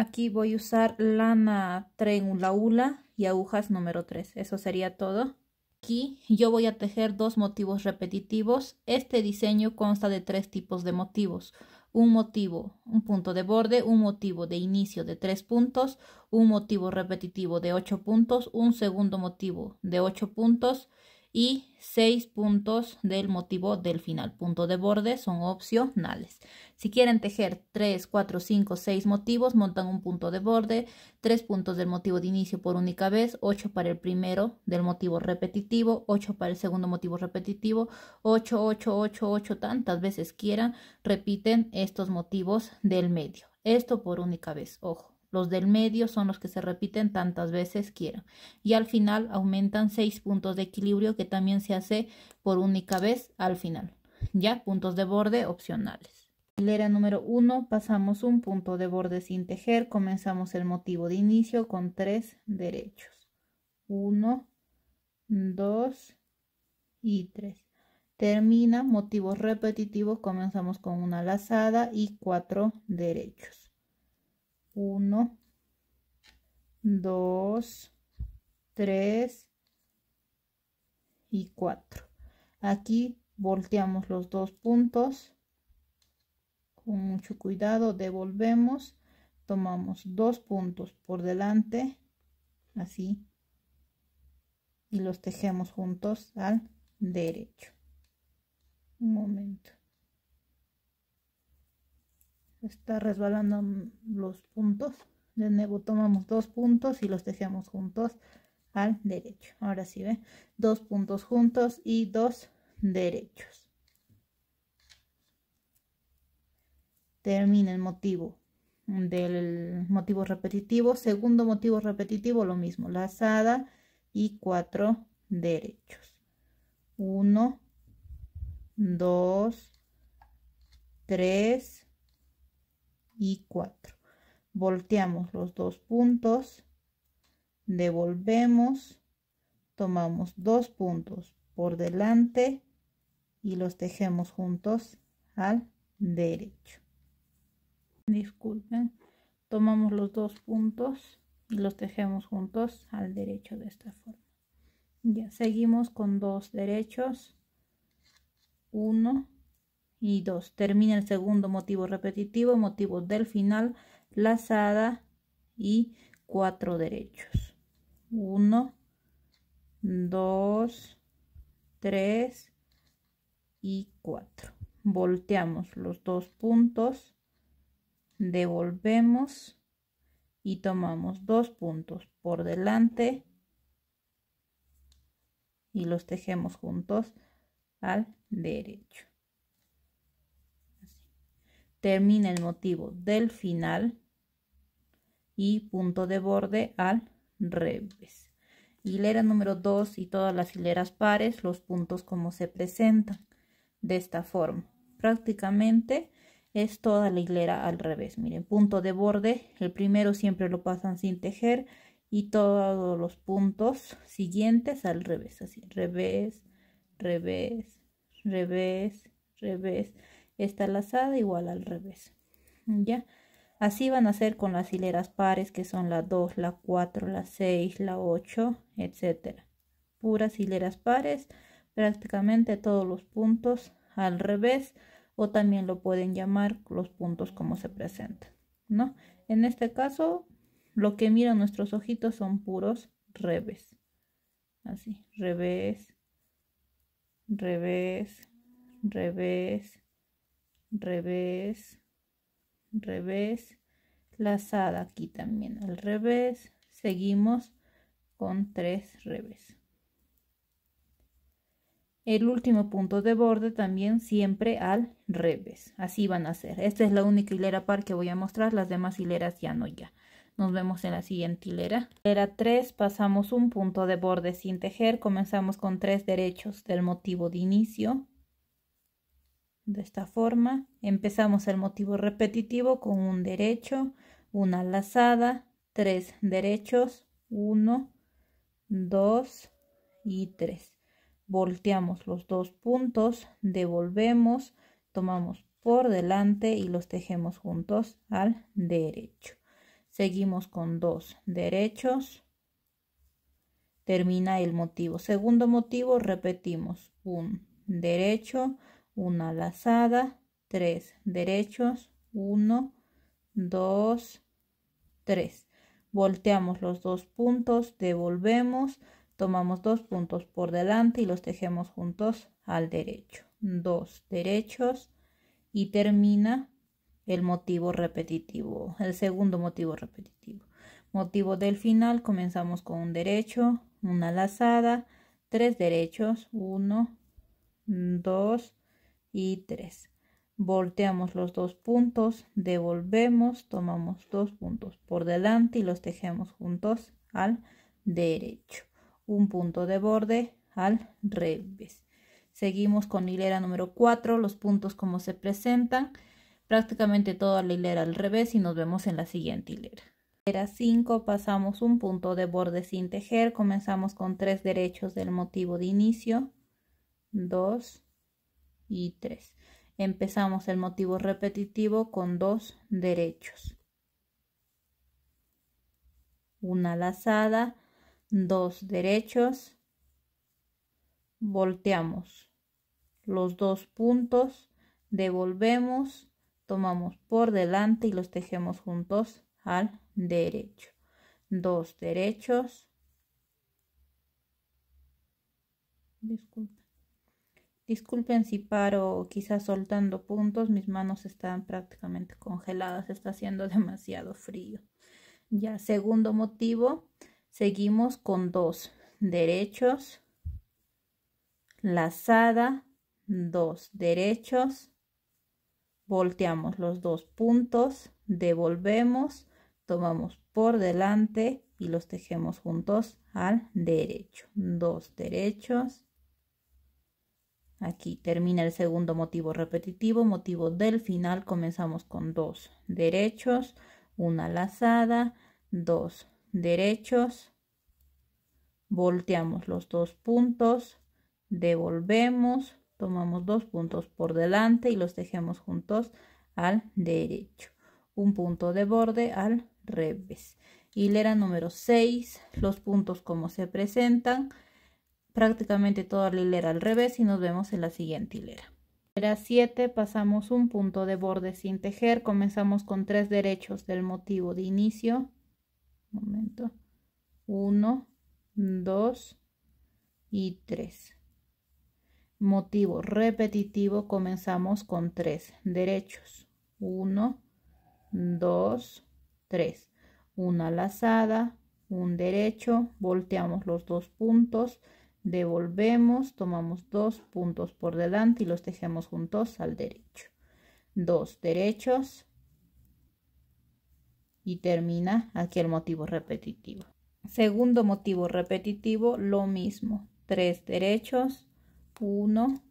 Aquí voy a usar lana trenulaula y agujas número 3. Eso sería todo. Aquí yo voy a tejer dos motivos repetitivos. Este diseño consta de tres tipos de motivos. Un motivo, un punto de borde, un motivo de inicio de tres puntos, un motivo repetitivo de ocho puntos, un segundo motivo de ocho puntos y seis puntos del motivo del final. Punto de borde son opcionales. Si quieren tejer 3, 4, 5, 6 motivos, montan un punto de borde, tres puntos del motivo de inicio por única vez, 8 para el primero del motivo repetitivo, 8 para el segundo motivo repetitivo, 8, 8, 8, 8, tantas veces quieran, repiten estos motivos del medio. Esto por única vez, ojo. Los del medio son los que se repiten tantas veces quieran. Y al final aumentan seis puntos de equilibrio que también se hace por única vez al final. Ya puntos de borde opcionales. Hilera número uno, pasamos un punto de borde sin tejer, comenzamos el motivo de inicio con tres derechos. 1, 2 y 3. Termina motivos repetitivos, comenzamos con una lazada y cuatro derechos. 1, 2, 3 y 4. Aquí volteamos los dos puntos. Con mucho cuidado devolvemos. Tomamos dos puntos por delante. Así. Y los tejemos juntos al derecho. Un momento está resbalando los puntos de nuevo tomamos dos puntos y los tejemos juntos al derecho ahora sí ve dos puntos juntos y dos derechos termina el motivo del motivo repetitivo segundo motivo repetitivo lo mismo lazada y cuatro derechos Uno. Dos. Tres y 4 volteamos los dos puntos devolvemos tomamos dos puntos por delante y los tejemos juntos al derecho disculpen tomamos los dos puntos y los tejemos juntos al derecho de esta forma ya seguimos con dos derechos 1 y dos Termina el segundo motivo repetitivo, motivos del final, lazada y cuatro derechos. 1, 2, 3 y 4. Volteamos los dos puntos, devolvemos y tomamos dos puntos por delante y los tejemos juntos al derecho termina el motivo del final y punto de borde al revés. Hilera número 2 y todas las hileras pares, los puntos como se presentan de esta forma. Prácticamente es toda la hilera al revés. Miren, punto de borde, el primero siempre lo pasan sin tejer y todos los puntos siguientes al revés, así, revés, revés, revés, revés esta lazada igual al revés. ¿Ya? Así van a ser con las hileras pares que son la 2, la 4, la 6, la 8, etcétera. Puras hileras pares, prácticamente todos los puntos al revés o también lo pueden llamar los puntos como se presentan, ¿no? En este caso, lo que miran nuestros ojitos son puros revés. Así, revés, revés, revés, revés, revés, lazada aquí también al revés, seguimos con tres revés. El último punto de borde también siempre al revés. Así van a ser. Esta es la única hilera par que voy a mostrar. Las demás hileras ya no ya. Nos vemos en la siguiente hilera. Hilera 3, pasamos un punto de borde sin tejer. Comenzamos con tres derechos del motivo de inicio. De esta forma empezamos el motivo repetitivo con un derecho, una lazada, tres derechos, uno dos y tres Volteamos los dos puntos, devolvemos, tomamos por delante y los tejemos juntos al derecho. Seguimos con dos derechos. Termina el motivo. Segundo motivo, repetimos un derecho, una lazada, tres derechos, uno 2, tres Volteamos los dos puntos, devolvemos, tomamos dos puntos por delante y los tejemos juntos al derecho. Dos derechos y termina el motivo repetitivo, el segundo motivo repetitivo. Motivo del final, comenzamos con un derecho, una lazada, tres derechos, uno tres y 3. Volteamos los dos puntos, devolvemos, tomamos dos puntos por delante y los tejemos juntos al derecho. Un punto de borde al revés. Seguimos con hilera número 4, los puntos como se presentan. Prácticamente toda la hilera al revés y nos vemos en la siguiente hilera. Hilera 5, pasamos un punto de borde sin tejer. Comenzamos con tres derechos del motivo de inicio. 2, y 3. Empezamos el motivo repetitivo con dos derechos. Una lazada, dos derechos. Volteamos los dos puntos, devolvemos, tomamos por delante y los tejemos juntos al derecho. Dos derechos. Disculpe. Disculpen si paro quizás soltando puntos, mis manos están prácticamente congeladas, está haciendo demasiado frío. Ya, segundo motivo, seguimos con dos derechos, lazada, dos derechos, volteamos los dos puntos, devolvemos, tomamos por delante y los tejemos juntos al derecho. Dos derechos, Aquí termina el segundo motivo repetitivo, motivo del final. Comenzamos con dos derechos, una lazada, dos derechos, volteamos los dos puntos, devolvemos, tomamos dos puntos por delante y los dejemos juntos al derecho. Un punto de borde al revés. Hilera número 6, los puntos como se presentan, prácticamente toda la hilera al revés y nos vemos en la siguiente hilera. Era 7 pasamos un punto de borde sin tejer, comenzamos con tres derechos del motivo de inicio. momento. 1, 2 y 3. Motivo repetitivo, comenzamos con tres derechos. 1, 2, 3. Una lazada, un derecho, volteamos los dos puntos, Devolvemos, tomamos dos puntos por delante y los tejemos juntos al derecho. Dos derechos y termina aquí el motivo repetitivo. Segundo motivo repetitivo, lo mismo. Tres derechos, uno,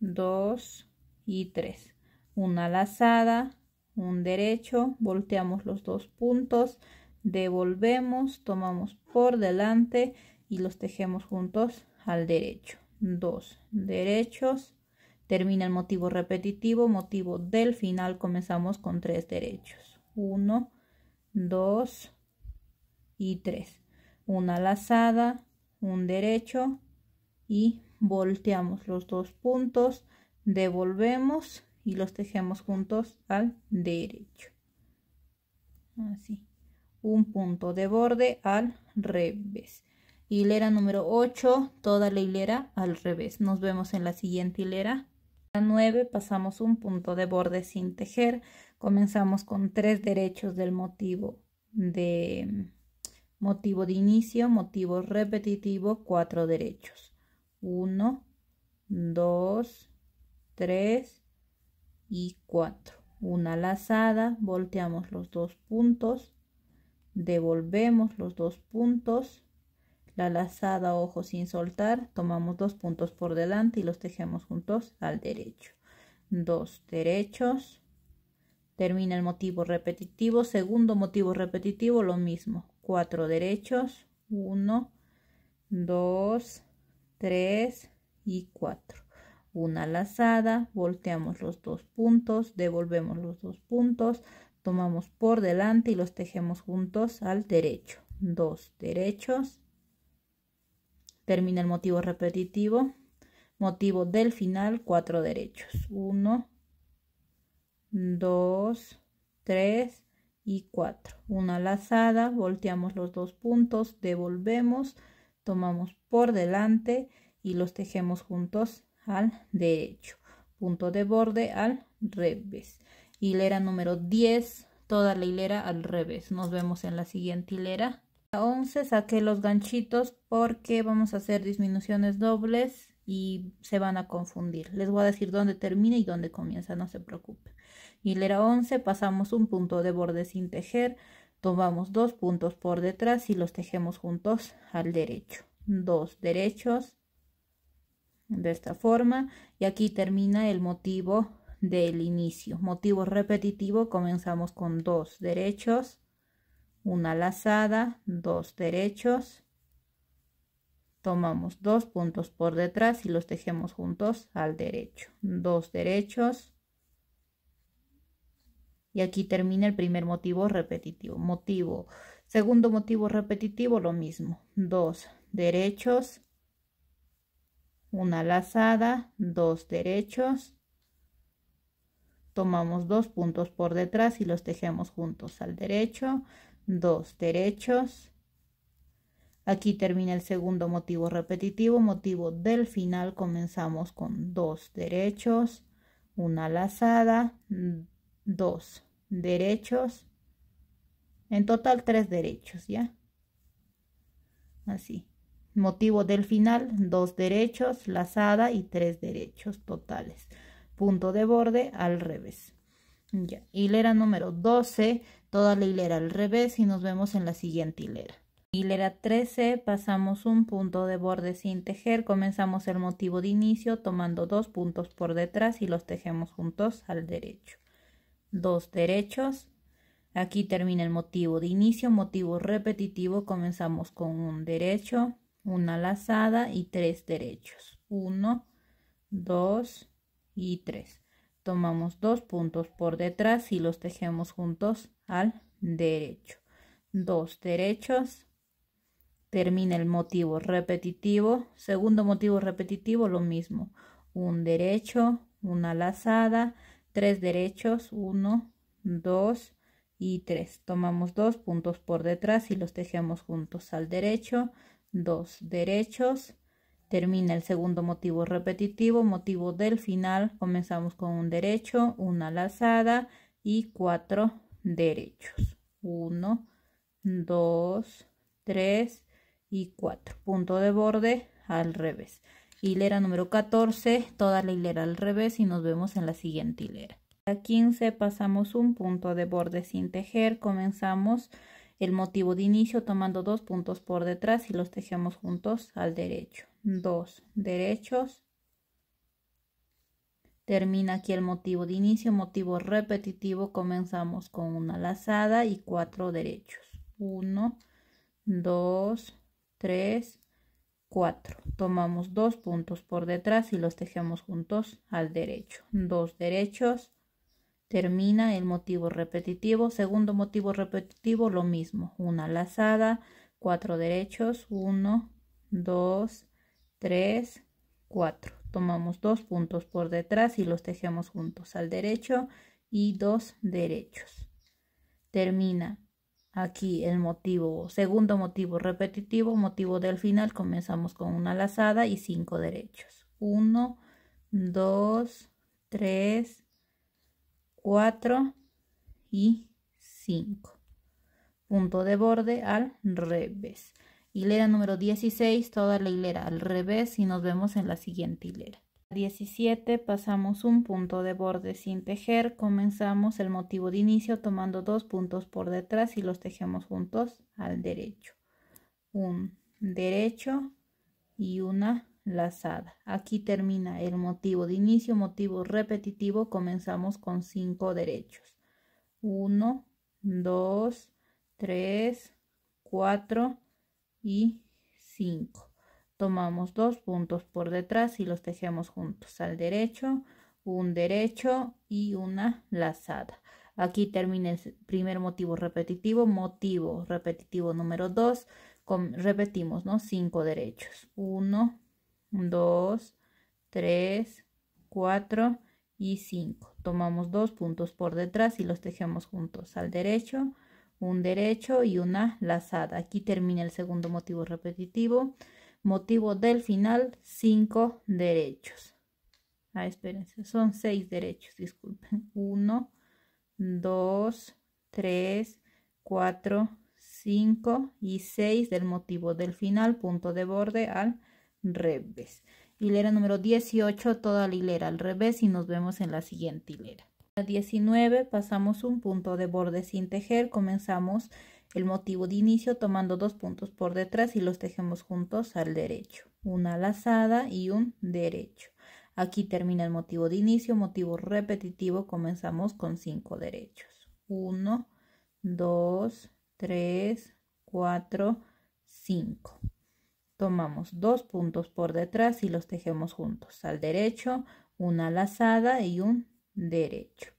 dos y tres. Una lazada, un derecho, volteamos los dos puntos, devolvemos, tomamos por delante y los tejemos juntos al derecho. dos Derechos. Termina el motivo repetitivo, motivo del final. Comenzamos con tres derechos. uno dos y tres Una lazada, un derecho y volteamos los dos puntos, devolvemos y los tejemos juntos al derecho. Así. Un punto de borde al revés Hilera número 8, toda la hilera al revés. Nos vemos en la siguiente hilera. la 9 pasamos un punto de borde sin tejer. Comenzamos con tres derechos del motivo de motivo de inicio, motivo repetitivo, cuatro derechos. 1, 2, 3 y 4. Una lazada, volteamos los dos puntos, devolvemos los dos puntos la lazada ojo sin soltar, tomamos dos puntos por delante y los tejemos juntos al derecho. Dos derechos, termina el motivo repetitivo, segundo motivo repetitivo lo mismo, cuatro derechos, uno, dos, tres y cuatro. Una lazada, volteamos los dos puntos, devolvemos los dos puntos, tomamos por delante y los tejemos juntos al derecho. Dos derechos, termina el motivo repetitivo, motivo del final, cuatro derechos. uno dos tres y cuatro Una lazada, volteamos los dos puntos, devolvemos, tomamos por delante y los tejemos juntos al derecho. Punto de borde al revés. Hilera número 10, toda la hilera al revés. Nos vemos en la siguiente hilera. 11 saqué los ganchitos porque vamos a hacer disminuciones dobles y se van a confundir. Les voy a decir dónde termina y dónde comienza, no se preocupen. Hilera 11 pasamos un punto de borde sin tejer, tomamos dos puntos por detrás y los tejemos juntos al derecho. Dos derechos de esta forma y aquí termina el motivo del inicio. Motivo repetitivo comenzamos con dos derechos una lazada, dos derechos, tomamos dos puntos por detrás y los tejemos juntos al derecho, dos derechos, y aquí termina el primer motivo repetitivo, motivo, segundo motivo repetitivo lo mismo, dos derechos, una lazada, dos derechos, tomamos dos puntos por detrás y los tejemos juntos al derecho, dos derechos. Aquí termina el segundo motivo repetitivo, motivo del final. Comenzamos con dos derechos, una lazada, dos derechos. En total tres derechos, ¿ya? Así. Motivo del final, dos derechos, lazada y tres derechos totales. Punto de borde al revés. Ya. Hilera número 12 toda la hilera al revés y nos vemos en la siguiente hilera. Hilera 13 pasamos un punto de borde sin tejer, comenzamos el motivo de inicio tomando dos puntos por detrás y los tejemos juntos al derecho. Dos derechos, aquí termina el motivo de inicio, motivo repetitivo, comenzamos con un derecho, una lazada y tres derechos. Uno, dos y tres. Tomamos dos puntos por detrás y los tejemos juntos al derecho. Dos derechos. Termina el motivo repetitivo. Segundo motivo repetitivo, lo mismo. Un derecho, una lazada, tres derechos, uno, dos y tres. Tomamos dos puntos por detrás y los tejemos juntos al derecho. Dos derechos. Termina el segundo motivo repetitivo, motivo del final. Comenzamos con un derecho, una lazada y cuatro derechos. 1, 2, 3 y 4. Punto de borde al revés. Hilera número 14, toda la hilera al revés y nos vemos en la siguiente hilera. A 15 pasamos un punto de borde sin tejer, comenzamos el motivo de inicio tomando dos puntos por detrás y los tejemos juntos al derecho. Dos derechos, Termina aquí el motivo de inicio, motivo repetitivo. Comenzamos con una lazada y cuatro derechos. Uno, dos, tres, cuatro. Tomamos dos puntos por detrás y los tejemos juntos al derecho. Dos derechos. Termina el motivo repetitivo. Segundo motivo repetitivo, lo mismo. Una lazada, cuatro derechos. Uno, dos, tres, cuatro tomamos dos puntos por detrás y los tejemos juntos al derecho y dos derechos termina aquí el motivo segundo motivo repetitivo motivo del final comenzamos con una lazada y cinco derechos uno dos tres cuatro y cinco punto de borde al revés hilera número 16, toda la hilera al revés y nos vemos en la siguiente hilera. 17 pasamos un punto de borde sin tejer, comenzamos el motivo de inicio tomando dos puntos por detrás y los tejemos juntos al derecho. Un derecho y una lazada. Aquí termina el motivo de inicio, motivo repetitivo, comenzamos con cinco derechos. 1, 2, 3, 4, y 5 tomamos dos puntos por detrás y los tejemos juntos al derecho un derecho y una lazada aquí termina el primer motivo repetitivo motivo repetitivo número 2 repetimos no 5 derechos 1 2 3 4 y 5 tomamos dos puntos por detrás y los tejemos juntos al derecho un derecho y una lazada. Aquí termina el segundo motivo repetitivo. Motivo del final, cinco derechos. Ah, espérense, son seis derechos, disculpen. Uno, dos, tres, cuatro, cinco y seis del motivo del final, punto de borde al revés. Hilera número 18, toda la hilera al revés y nos vemos en la siguiente hilera. 19 pasamos un punto de borde sin tejer, comenzamos el motivo de inicio tomando dos puntos por detrás y los tejemos juntos al derecho, una lazada y un derecho. Aquí termina el motivo de inicio, motivo repetitivo, comenzamos con cinco derechos. 1, 2, 3, 4, 5. Tomamos dos puntos por detrás y los tejemos juntos al derecho, una lazada y un derecho.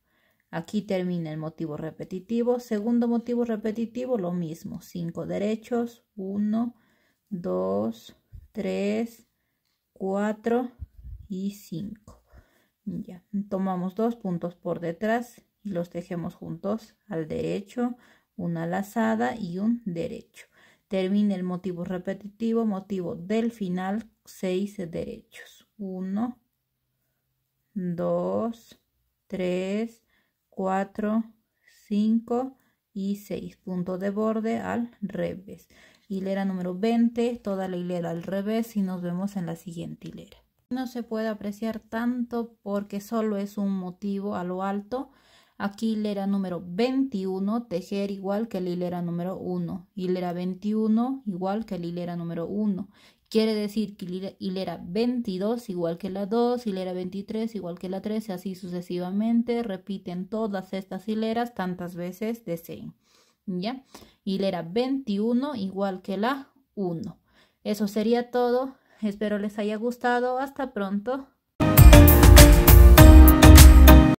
Aquí termina el motivo repetitivo. Segundo motivo repetitivo, lo mismo. Cinco derechos. Uno, dos, tres, cuatro y cinco. Ya. Tomamos dos puntos por detrás y los tejemos juntos al derecho, una lazada y un derecho. Termina el motivo repetitivo, motivo del final, seis derechos. Uno, dos, 3, 4, 5 y 6 punto de borde al revés. Hilera número 20, toda la hilera al revés y nos vemos en la siguiente hilera. No se puede apreciar tanto porque solo es un motivo a lo alto. Aquí hilera número 21, tejer igual que la hilera número 1. Hilera 21 igual que la hilera número 1. Quiere decir que hilera 22 igual que la 2, hilera 23 igual que la 3 y así sucesivamente. Repiten todas estas hileras tantas veces deseen. ¿Ya? Hilera 21 igual que la 1. Eso sería todo. Espero les haya gustado. Hasta pronto.